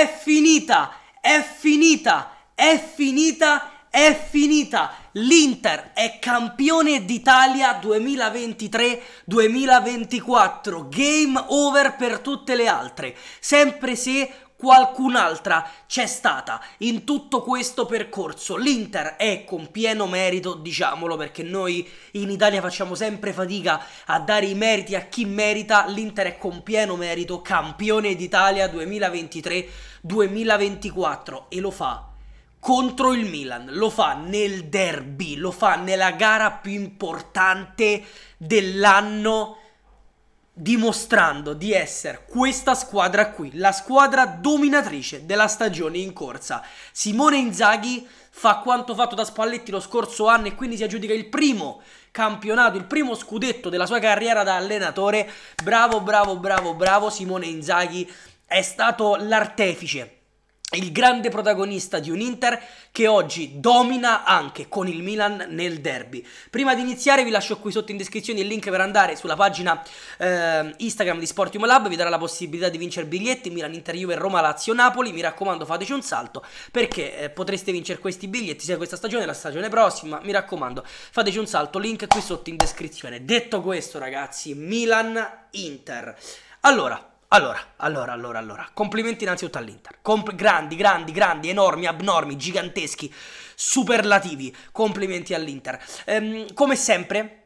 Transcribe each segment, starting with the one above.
è finita, è finita, è finita, è finita. L'Inter è campione d'Italia 2023-2024, game over per tutte le altre, sempre se qualcun'altra c'è stata in tutto questo percorso. L'Inter è con pieno merito, diciamolo, perché noi in Italia facciamo sempre fatica a dare i meriti a chi merita. L'Inter è con pieno merito campione d'Italia 2023-2024 e lo fa contro il Milan, lo fa nel derby, lo fa nella gara più importante dell'anno dimostrando di essere questa squadra qui, la squadra dominatrice della stagione in corsa. Simone Inzaghi fa quanto fatto da Spalletti lo scorso anno e quindi si aggiudica il primo campionato, il primo scudetto della sua carriera da allenatore. Bravo, bravo, bravo, bravo Simone Inzaghi è stato l'artefice il grande protagonista di un Inter che oggi domina anche con il Milan nel derby. Prima di iniziare vi lascio qui sotto in descrizione il link per andare sulla pagina eh, Instagram di Sportium Lab, vi darà la possibilità di vincere biglietti Milan, Inter, Juve, Roma, Lazio, Napoli, mi raccomando fateci un salto perché eh, potreste vincere questi biglietti sia questa stagione che la stagione prossima, mi raccomando fateci un salto, link qui sotto in descrizione. Detto questo ragazzi, Milan, Inter. Allora, allora, allora, allora, allora, complimenti innanzitutto all'Inter. Compl- grandi, grandi, grandi, enormi, abnormi, giganteschi, superlativi. Complimenti all'Inter. Ehm, come sempre,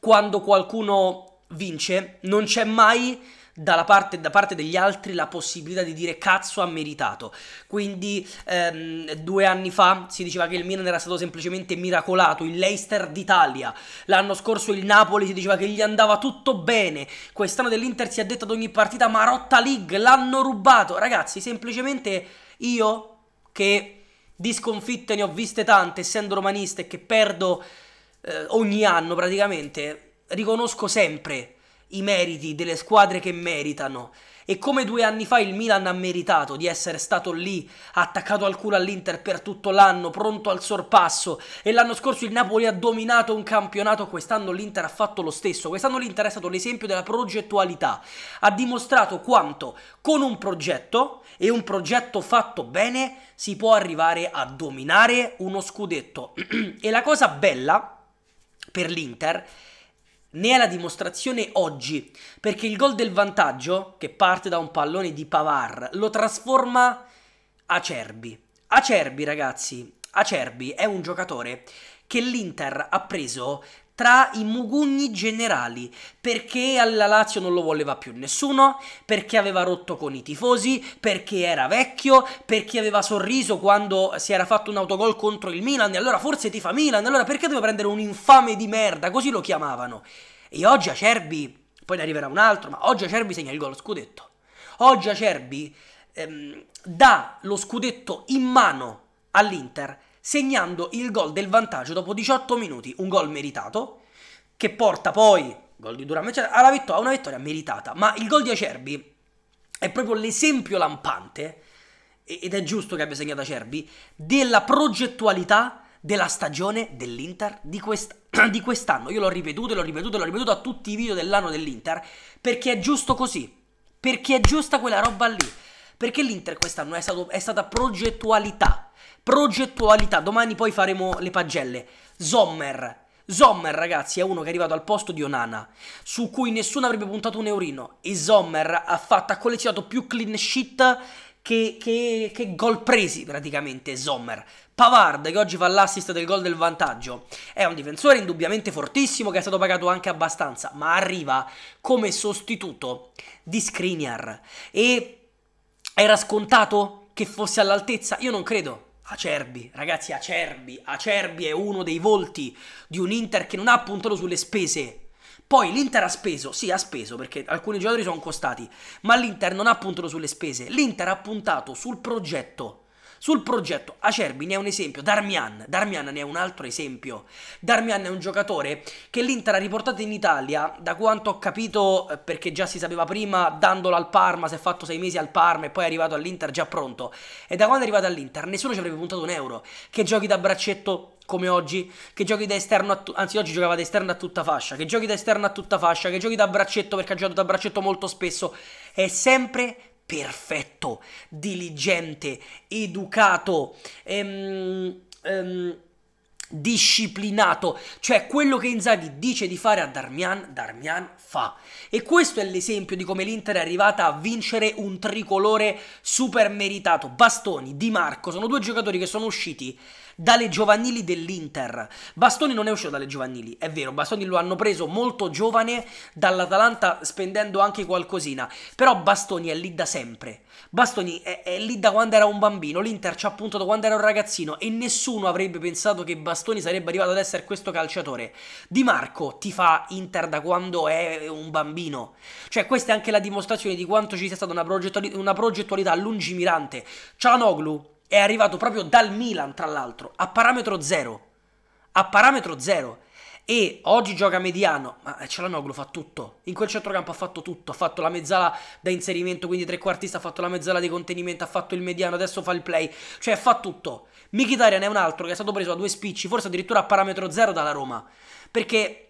quando qualcuno vince, non c'è mai dalla parte, da parte degli altri la possibilità di dire cazzo ha meritato. Quindi ehm, due anni fa si diceva che il Milan era stato semplicemente miracolato, il Leicester d'Italia, l'anno scorso il Napoli si diceva che gli andava tutto bene, quest'anno dell'Inter si è detto ad ogni partita Marotta League, l'hanno rubato. Ragazzi, semplicemente io che di sconfitte ne ho viste tante, essendo romanista e che perdo eh, ogni anno praticamente, riconosco sempre i meriti delle squadre che meritano. E come due anni fa il Milan ha meritato di essere stato lì, attaccato al culo all'Inter per tutto l'anno, pronto al sorpasso. E l'anno scorso il Napoli ha dominato un campionato, quest'anno l'Inter ha fatto lo stesso. Quest'anno l'Inter è stato l'esempio della progettualità. Ha dimostrato quanto con un progetto e un progetto fatto bene si può arrivare a dominare uno scudetto. e la cosa bella per l'Inter è ne è la dimostrazione oggi, perché il gol del vantaggio, che parte da un pallone di Pavar, lo trasforma Acerbi. Acerbi, ragazzi, Acerbi è un giocatore che l'Inter ha preso tra i mugugni generali, perché alla Lazio non lo voleva più nessuno, perché aveva rotto con i tifosi, perché era vecchio, perché aveva sorriso quando si era fatto un autogol contro il Milan, e allora forse ti fa Milan, allora perché deve prendere un infame di merda, così lo chiamavano. E oggi Acerbi, poi ne arriverà un altro, ma oggi Acerbi segna il gol scudetto. Oggi Acerbi ehm, dà lo scudetto in mano all'Inter segnando il gol del vantaggio dopo 18 minuti, un gol meritato, che porta poi, gol di Durham, eccetera, alla vittoria, una vittoria meritata. Ma il gol di Acerbi è proprio l'esempio lampante, ed è giusto che abbia segnato Acerbi, della progettualità della stagione dell'Inter di, quest- di quest'anno. Io l'ho ripetuto, l'ho ripetuto, l'ho ripetuto a tutti i video dell'anno dell'Inter, perché è giusto così, perché è giusta quella roba lì. Perché l'Inter quest'anno è, stato, è stata progettualità, Progettualità, domani poi faremo le pagelle. Sommer. Sommer, ragazzi, è uno che è arrivato al posto di Onana, su cui nessuno avrebbe puntato un eurino. E Sommer ha, fatto, ha collezionato più clean sheet che, che, che, gol presi praticamente Sommer. Pavard che oggi fa l'assist del gol del vantaggio è un difensore indubbiamente fortissimo che è stato pagato anche abbastanza ma arriva come sostituto di Skriniar e era scontato che fosse all'altezza? Io non credo Acerbi, ragazzi, Acerbi, Acerbi è uno dei volti di un Inter che non ha puntato sulle spese. Poi l'Inter ha speso, sì ha speso perché alcuni giocatori sono costati, ma l'Inter non ha puntato sulle spese, l'Inter ha puntato sul progetto sul progetto, Acerbi ne è un esempio, Darmian, Darmian ne è un altro esempio. Darmian è un giocatore che l'Inter ha riportato in Italia, da quanto ho capito, eh, perché già si sapeva prima, dandolo al Parma, si è fatto sei mesi al Parma e poi è arrivato all'Inter già pronto. E da quando è arrivato all'Inter nessuno ci avrebbe puntato un euro. Che giochi da braccetto come oggi, che giochi da esterno, a anzi oggi giocava da esterno a tutta fascia, che giochi da esterno a tutta fascia, che giochi da braccetto perché ha giocato da braccetto molto spesso, è sempre perfetto, diligente, educato, ehm, ehm, disciplinato, cioè quello che Inzaghi dice di fare a Darmian, Darmian fa. E questo è l'esempio di come l'Inter è arrivata a vincere un tricolore super meritato. Bastoni, Di Marco, sono due giocatori che sono usciti dalle giovanili dell'Inter. Bastoni non è uscito dalle giovanili, è vero, Bastoni lo hanno preso molto giovane dall'Atalanta spendendo anche qualcosina, però Bastoni è lì da sempre. Bastoni è, è lì da quando era un bambino, l'Inter ci ha puntato quando era un ragazzino e nessuno avrebbe pensato che Bastoni sarebbe arrivato ad essere questo calciatore. Di Marco ti fa Inter da quando è un bambino. Cioè questa è anche la dimostrazione di quanto ci sia stata una, progettuali- una progettualità lungimirante. Cialanoglu è arrivato proprio dal Milan, tra l'altro, a parametro zero. A parametro zero. E oggi gioca mediano, ma eh, Cialanoglu fa tutto. In quel centrocampo ha fatto tutto. Ha fatto la mezzala da inserimento, quindi trequartista, ha fatto la mezzala di contenimento, ha fatto il mediano, adesso fa il play. Cioè fa tutto. Mkhitaryan è un altro che è stato preso a due spicci, forse addirittura a parametro zero dalla Roma. Perché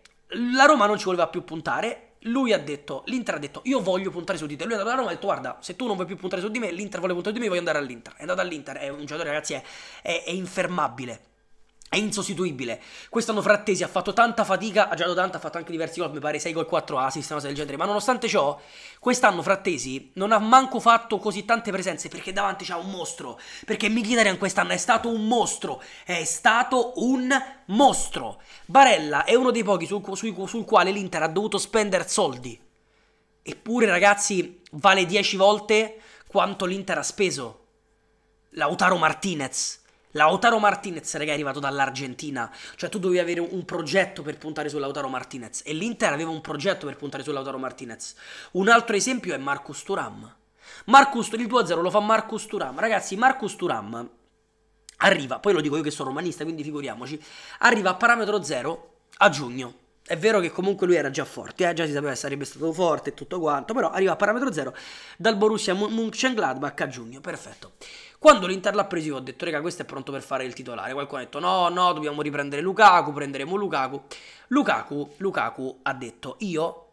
la Roma non ci voleva più puntare lui ha detto, l'Inter ha detto, io voglio puntare su di te. Lui è andato a Roma e ha detto, guarda, se tu non vuoi più puntare su di me, l'Inter vuole puntare su di me, voglio andare all'Inter. È andato all'Inter, è un giocatore, ragazzi, è, è, è infermabile è insostituibile. Quest'anno Frattesi ha fatto tanta fatica, ha giocato tanto, ha fatto anche diversi gol, mi pare 6 gol, 4 assist, una cosa del genere, ma nonostante ciò, quest'anno Frattesi non ha manco fatto così tante presenze perché davanti c'ha un mostro, perché Mkhitaryan quest'anno è stato un mostro, è stato un mostro. Barella è uno dei pochi sul, sul, sul quale l'Inter ha dovuto spendere soldi. Eppure ragazzi, vale 10 volte quanto l'Inter ha speso. Lautaro Martinez Lautaro Martinez, raga, è arrivato dall'Argentina. Cioè, tu dovevi avere un progetto per puntare su Lautaro Martinez. E l'Inter aveva un progetto per puntare su Lautaro Martinez. Un altro esempio è Marcus Turam. Marcus, il 2-0 lo fa Marcus Turam. Ragazzi, Marcus Turam arriva, poi lo dico io che sono romanista, quindi figuriamoci, arriva a parametro 0 a giugno. È vero che comunque lui era già forte, eh? già si sapeva che sarebbe stato forte e tutto quanto, però arriva a parametro 0 dal Borussia Mönchengladbach a giugno, perfetto. Quando l'Inter l'ha preso io ho detto, raga, questo è pronto per fare il titolare. Qualcuno ha detto, no, no, dobbiamo riprendere Lukaku, prenderemo Lukaku. Lukaku, Lukaku ha detto, io...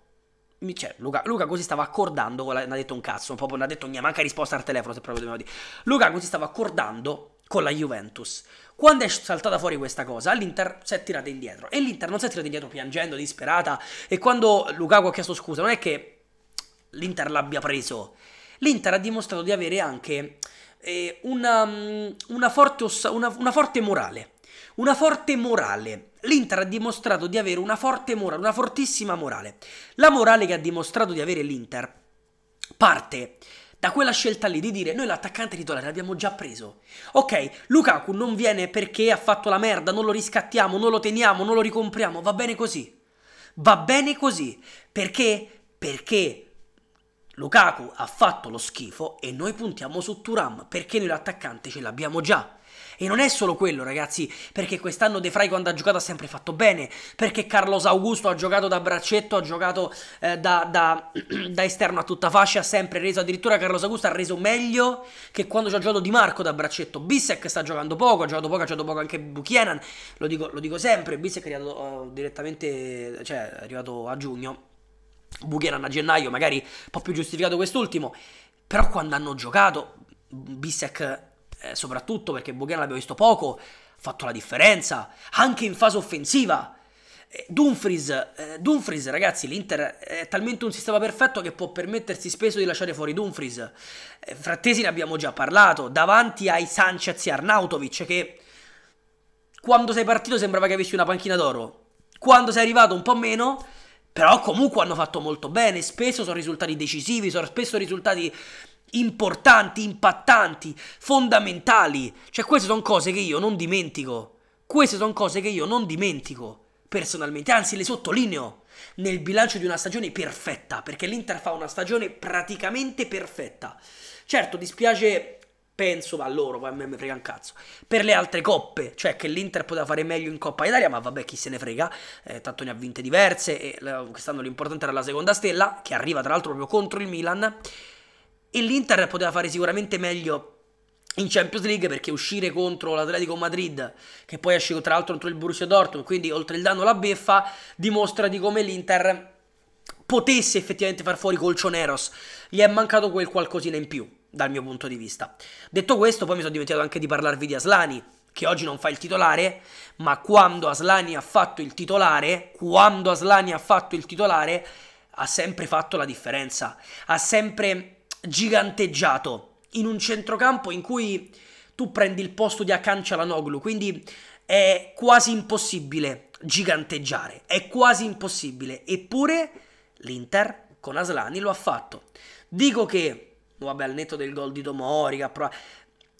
Cioè, Luca, Lukaku si stava accordando con Non ha detto un cazzo, proprio non ha detto niente, manca risposta al telefono se proprio dobbiamo dire. Lukaku si stava accordando con la Juventus. Quando è saltata fuori questa cosa, l'Inter si è tirata indietro. E l'Inter non si è tirata indietro piangendo, disperata. E quando Lukaku ha chiesto scusa, non è che l'Inter l'abbia preso. L'Inter ha dimostrato di avere anche eh, una, mm, una, forte ossa, una, una forte morale. Una forte morale. L'Inter ha dimostrato di avere una forte morale, una fortissima morale. La morale che ha dimostrato di avere l'Inter parte da quella scelta lì di dire noi l'attaccante titolare l'abbiamo già preso. Ok, Lukaku non viene perché ha fatto la merda, non lo riscattiamo, non lo teniamo, non lo ricompriamo, va bene così. Va bene così. Perché? Perché Lukaku ha fatto lo schifo e noi puntiamo su Turam perché noi l'attaccante ce l'abbiamo già. E non è solo quello, ragazzi, perché quest'anno De Frey quando ha giocato ha sempre fatto bene, perché Carlos Augusto ha giocato da braccetto, ha giocato eh, da, da, da, esterno a tutta fascia, ha sempre reso, addirittura Carlos Augusto ha reso meglio che quando ci ha giocato Di Marco da braccetto. Bissek sta giocando poco, ha giocato poco, ha giocato poco anche Buchanan, lo dico, lo dico sempre, Bissek è arrivato uh, direttamente, cioè è arrivato a giugno, Bucheran a gennaio, magari un po' più giustificato quest'ultimo, però quando hanno giocato, Bissek eh, soprattutto perché Bucheran l'abbiamo visto poco, ha fatto la differenza, anche in fase offensiva. Eh, Dumfries, eh, Dumfries, ragazzi, l'Inter è talmente un sistema perfetto che può permettersi spesso di lasciare fuori Dumfries. Eh, Frattesi ne abbiamo già parlato, davanti ai Sanchez e Arnautovic che quando sei partito sembrava che avessi una panchina d'oro, quando sei arrivato un po' meno però comunque hanno fatto molto bene, spesso sono risultati decisivi, sono spesso risultati importanti, impattanti, fondamentali. Cioè queste sono cose che io non dimentico. Queste sono cose che io non dimentico personalmente, anzi le sottolineo nel bilancio di una stagione perfetta, perché l'Inter fa una stagione praticamente perfetta. Certo, dispiace penso va a loro, poi a me mi frega un cazzo. Per le altre coppe, cioè che l'Inter poteva fare meglio in Coppa Italia, ma vabbè chi se ne frega, eh, tanto ne ha vinte diverse e quest'anno l'importante era la seconda stella, che arriva tra l'altro proprio contro il Milan, e l'Inter poteva fare sicuramente meglio in Champions League perché uscire contro l'Atletico Madrid, che poi esce tra l'altro contro il Borussia Dortmund, quindi oltre il danno la beffa, dimostra di come l'Inter potesse effettivamente far fuori Colcioneros. Gli è mancato quel qualcosina in più dal mio punto di vista. Detto questo, poi mi sono dimenticato anche di parlarvi di Aslani, che oggi non fa il titolare, ma quando Aslani ha fatto il titolare, quando Aslani ha fatto il titolare, ha sempre fatto la differenza, ha sempre giganteggiato in un centrocampo in cui tu prendi il posto di Akan Cialanoglu, quindi è quasi impossibile giganteggiare, è quasi impossibile, eppure l'Inter con Aslani lo ha fatto. Dico che vabbè, al netto del gol di Domorica, però...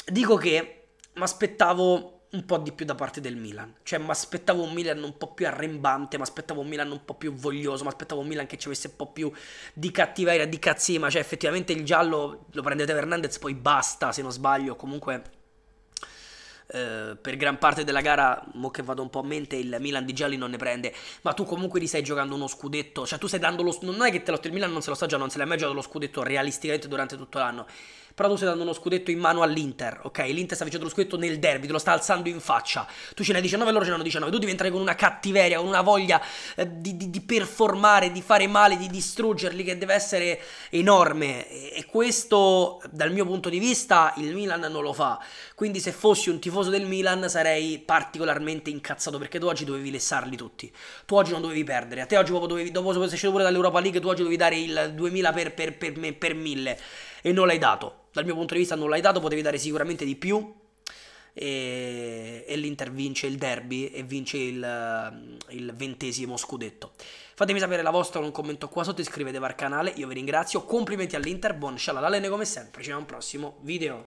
dico che mi aspettavo un po' di più da parte del Milan. Cioè, mi aspettavo un Milan un po' più arrembante, mi aspettavo un Milan un po' più voglioso, mi aspettavo un Milan che ci avesse un po' più di cattiveria, di cazzima. Cioè, effettivamente il giallo lo prendete Fernandez, poi basta, se non sbaglio. Comunque eh, per gran parte della gara, mo che vado un po' a mente, il Milan di gialli non ne prende, ma tu comunque ti stai giocando uno scudetto, cioè tu stai dando lo... non è che te lo, il Milan non se lo sta già, non se l'hai mai giocato lo scudetto realisticamente durante tutto l'anno, però tu stai dando uno scudetto in mano all'Inter, ok? L'Inter sta facendo lo scudetto nel derby, te lo sta alzando in faccia. Tu ce ne hai 19 e loro ce ne hanno 19. Tu diventerai con una cattiveria, con una voglia eh, di, di, di, performare, di fare male, di distruggerli, che deve essere enorme. E, questo, dal mio punto di vista, il Milan non lo fa. Quindi se fossi un tifoso del Milan sarei particolarmente incazzato, perché tu oggi dovevi lessarli tutti. Tu oggi non dovevi perdere. A te oggi dopo dovevi, dopo sei sceso pure dall'Europa League, tu oggi dovevi dare il 2000 per, per, per, per 1000 e non l'hai dato. Dal mio punto di vista non l'hai dato, potevi dare sicuramente di più. E, e l'Inter vince il derby e vince il, il ventesimo scudetto. Fatemi sapere la vostra con un commento qua sotto, iscrivetevi al canale, io vi ringrazio, complimenti all'Inter, buon scialalene come sempre, ci vediamo al prossimo video.